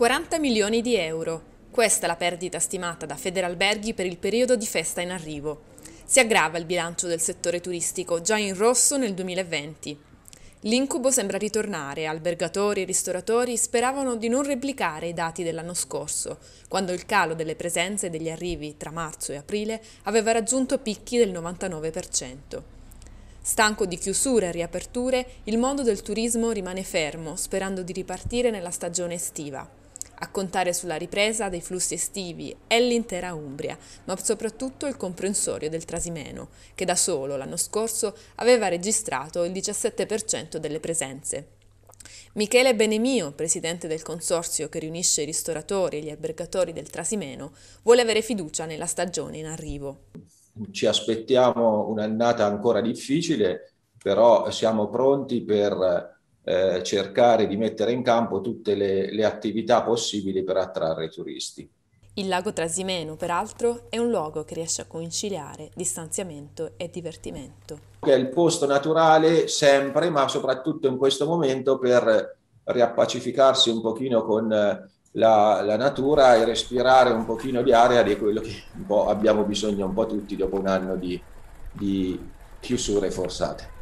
40 milioni di euro. Questa è la perdita stimata da Federalberghi per il periodo di festa in arrivo. Si aggrava il bilancio del settore turistico, già in rosso nel 2020. L'incubo sembra ritornare, albergatori e ristoratori speravano di non replicare i dati dell'anno scorso, quando il calo delle presenze e degli arrivi tra marzo e aprile aveva raggiunto picchi del 99%. Stanco di chiusure e riaperture, il mondo del turismo rimane fermo, sperando di ripartire nella stagione estiva. A contare sulla ripresa dei flussi estivi è l'intera Umbria, ma soprattutto il comprensorio del Trasimeno, che da solo l'anno scorso aveva registrato il 17% delle presenze. Michele Benemio, presidente del consorzio che riunisce i ristoratori e gli albergatori del Trasimeno, vuole avere fiducia nella stagione in arrivo. Ci aspettiamo un'annata ancora difficile, però siamo pronti per eh, cercare di mettere in campo tutte le, le attività possibili per attrarre i turisti. Il lago Trasimeno, peraltro, è un luogo che riesce a conciliare distanziamento e divertimento. è il posto naturale sempre, ma soprattutto in questo momento per riappacificarsi un pochino con eh, la, la natura e respirare un pochino di aria di quello che abbiamo bisogno un po' tutti dopo un anno di, di chiusure forzate.